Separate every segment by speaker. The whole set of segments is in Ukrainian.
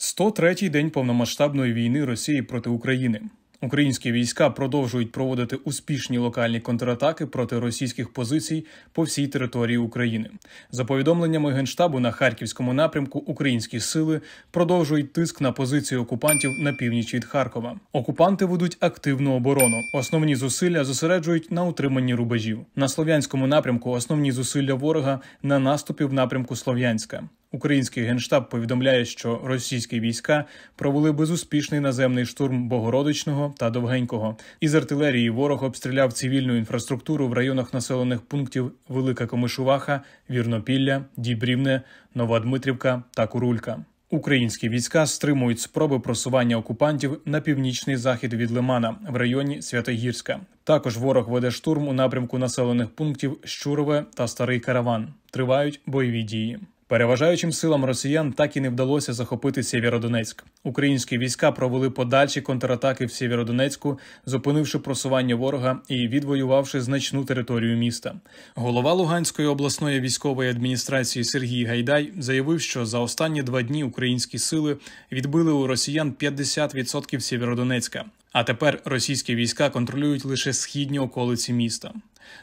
Speaker 1: 103-й день повномасштабної війни Росії проти України. Українські війська продовжують проводити успішні локальні контратаки проти російських позицій по всій території України. За повідомленнями генштабу на харківському напрямку українські сили продовжують тиск на позиції окупантів на північ від Харкова. Окупанти ведуть активну оборону. Основні зусилля зосереджують на утриманні рубежів. На слов'янському напрямку основні зусилля ворога на наступі в напрямку Слов'янська. Український генштаб повідомляє, що російські війська провели безуспішний наземний штурм Богородичного та Довгенького. Із артилерії ворог обстріляв цивільну інфраструктуру в районах населених пунктів Велика Комишуваха, Вірнопілля, Дібрівне, Нова Дмитрівка та Курулька. Українські війська стримують спроби просування окупантів на північний захід від Лимана в районі Святогірська. Також ворог веде штурм у напрямку населених пунктів Щурове та Старий Караван. Тривають бойові дії. Переважаючим силам росіян так і не вдалося захопити Сєвєродонецьк. Українські війська провели подальші контратаки в Сєвєродонецьку, зупинивши просування ворога і відвоювавши значну територію міста. Голова Луганської обласної військової адміністрації Сергій Гайдай заявив, що за останні два дні українські сили відбили у росіян 50% Сєвєродонецька. А тепер російські війська контролюють лише східні околиці міста.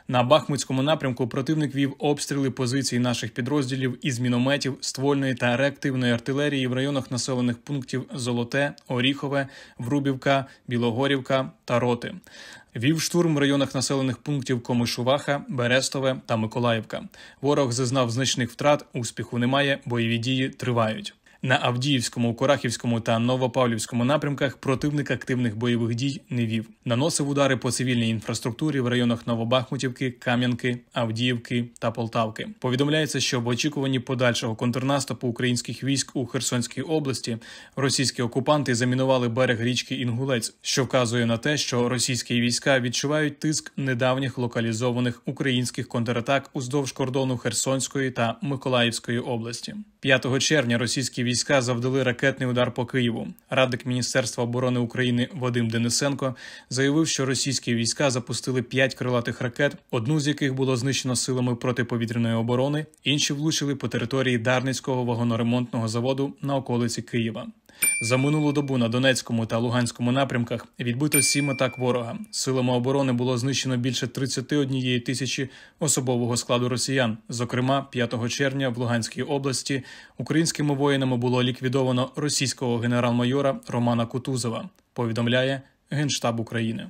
Speaker 1: На Бахмутському напрямку противник вів обстріли позицій наших підрозділів із мінометів, ствольної та реактивної артилерії в районах населених пунктів Золоте, Оріхове, Врубівка, Білогорівка та Роти. Вів штурм в районах населених пунктів Комишуваха, Берестове та Миколаївка. Ворог зазнав значних втрат, успіху немає, бойові дії тривають. На Авдіївському, Корахівському та Новопавлівському напрямках противник активних бойових дій не вів. Наносив удари по цивільній інфраструктурі в районах Новобахмутівки, Кам'янки, Авдіївки та Полтавки. Повідомляється, що в очікуванні подальшого контрнаступу українських військ у Херсонській області російські окупанти замінували берег річки Інгулець, що вказує на те, що російські війська відчувають тиск недавніх локалізованих українських контратак уздовж кордону Херсонської та Миколаївської області. 5 червня російські війська завдали ракетний удар по Києву. Радник Міністерства оборони України Вадим Денисенко заявив, що російські війська запустили п'ять крилатих ракет, одну з яких було знищено силами протиповітряної оборони, інші влучили по території Дарницького вагоноремонтного заводу на околиці Києва. За минулу добу на Донецькому та Луганському напрямках відбито сім атак ворога. Силами оборони було знищено більше 31 тисячі особового складу росіян. Зокрема, 5 червня в Луганській області українськими воїнами було ліквідовано російського генерал-майора Романа Кутузова. Повідомляє Генштаб України.